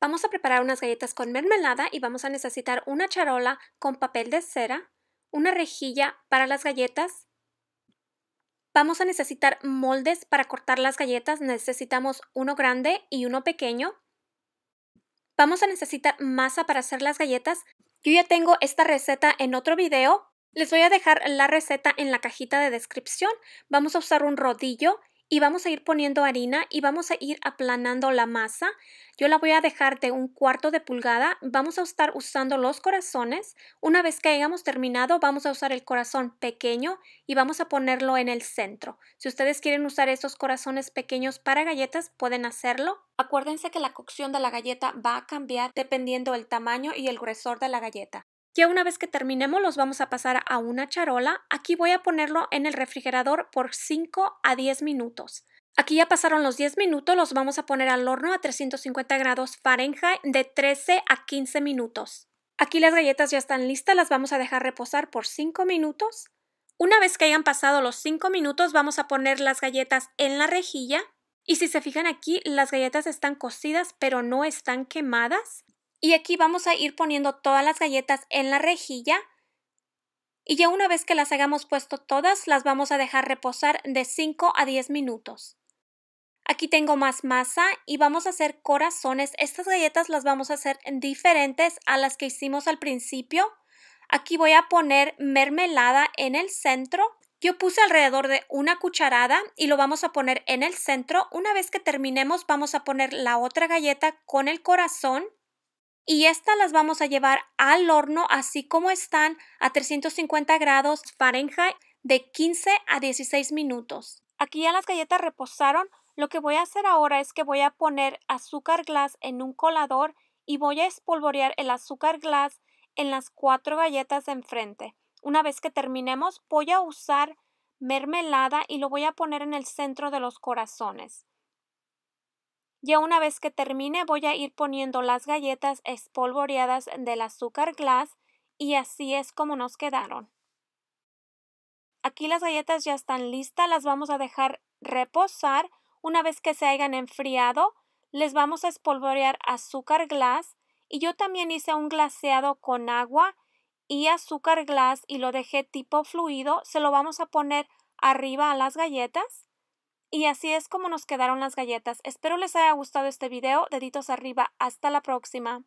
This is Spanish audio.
Vamos a preparar unas galletas con mermelada y vamos a necesitar una charola con papel de cera, una rejilla para las galletas. Vamos a necesitar moldes para cortar las galletas. Necesitamos uno grande y uno pequeño. Vamos a necesitar masa para hacer las galletas. Yo ya tengo esta receta en otro video. Les voy a dejar la receta en la cajita de descripción. Vamos a usar un rodillo y vamos a ir poniendo harina y vamos a ir aplanando la masa. Yo la voy a dejar de un cuarto de pulgada. Vamos a estar usando los corazones. Una vez que hayamos terminado, vamos a usar el corazón pequeño y vamos a ponerlo en el centro. Si ustedes quieren usar esos corazones pequeños para galletas, pueden hacerlo. Acuérdense que la cocción de la galleta va a cambiar dependiendo el tamaño y el gruesor de la galleta. Ya una vez que terminemos los vamos a pasar a una charola. Aquí voy a ponerlo en el refrigerador por 5 a 10 minutos. Aquí ya pasaron los 10 minutos, los vamos a poner al horno a 350 grados Fahrenheit de 13 a 15 minutos. Aquí las galletas ya están listas, las vamos a dejar reposar por 5 minutos. Una vez que hayan pasado los 5 minutos vamos a poner las galletas en la rejilla y si se fijan aquí las galletas están cocidas pero no están quemadas. Y aquí vamos a ir poniendo todas las galletas en la rejilla y ya una vez que las hayamos puesto todas, las vamos a dejar reposar de 5 a 10 minutos. Aquí tengo más masa y vamos a hacer corazones. Estas galletas las vamos a hacer diferentes a las que hicimos al principio. Aquí voy a poner mermelada en el centro. Yo puse alrededor de una cucharada y lo vamos a poner en el centro. Una vez que terminemos vamos a poner la otra galleta con el corazón y estas las vamos a llevar al horno así como están a 350 grados Fahrenheit de 15 a 16 minutos. Aquí ya las galletas reposaron. Lo que voy a hacer ahora es que voy a poner azúcar glass en un colador y voy a espolvorear el azúcar glass en las cuatro galletas de enfrente. Una vez que terminemos voy a usar mermelada y lo voy a poner en el centro de los corazones. Ya una vez que termine voy a ir poniendo las galletas espolvoreadas del azúcar glass y así es como nos quedaron. Aquí las galletas ya están listas, las vamos a dejar reposar. Una vez que se hayan enfriado, les vamos a espolvorear azúcar glass y yo también hice un glaseado con agua y azúcar glass y lo dejé tipo fluido. Se lo vamos a poner arriba a las galletas. Y así es como nos quedaron las galletas. Espero les haya gustado este video. Deditos arriba. Hasta la próxima.